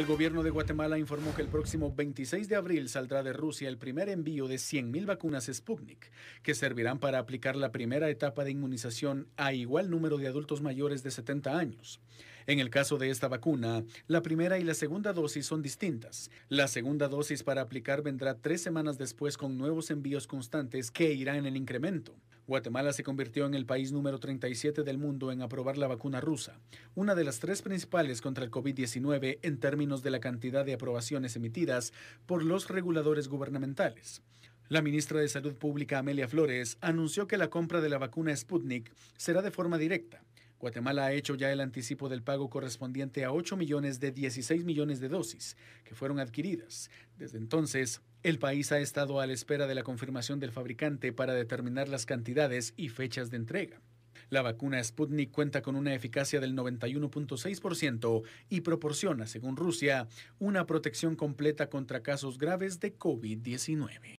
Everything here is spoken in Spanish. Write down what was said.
El gobierno de Guatemala informó que el próximo 26 de abril saldrá de Rusia el primer envío de 100.000 vacunas Sputnik, que servirán para aplicar la primera etapa de inmunización a igual número de adultos mayores de 70 años. En el caso de esta vacuna, la primera y la segunda dosis son distintas. La segunda dosis para aplicar vendrá tres semanas después con nuevos envíos constantes que irán en incremento. Guatemala se convirtió en el país número 37 del mundo en aprobar la vacuna rusa, una de las tres principales contra el COVID-19 en términos de la cantidad de aprobaciones emitidas por los reguladores gubernamentales. La ministra de Salud Pública, Amelia Flores, anunció que la compra de la vacuna Sputnik será de forma directa. Guatemala ha hecho ya el anticipo del pago correspondiente a 8 millones de 16 millones de dosis que fueron adquiridas. Desde entonces, el país ha estado a la espera de la confirmación del fabricante para determinar las cantidades y fechas de entrega. La vacuna Sputnik cuenta con una eficacia del 91.6% y proporciona, según Rusia, una protección completa contra casos graves de COVID-19.